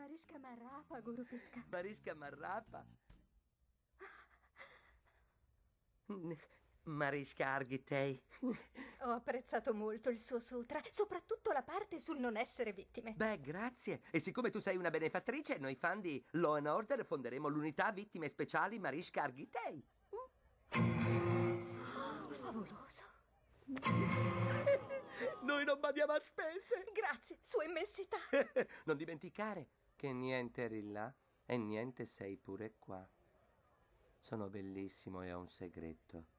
Mariska Marrapa, Guru Pitka. Mariska Marrapa? Mariska Argitei. Ho apprezzato molto il suo sutra, soprattutto la parte sul non essere vittime. Beh, grazie. E siccome tu sei una benefattrice, noi fan di Law and Order fonderemo l'unità vittime speciali Mariska Argitei. Oh, favoloso. Noi non badiamo a spese. Grazie, sua immensità. non dimenticare, che niente eri là e niente sei pure qua. Sono bellissimo e ho un segreto.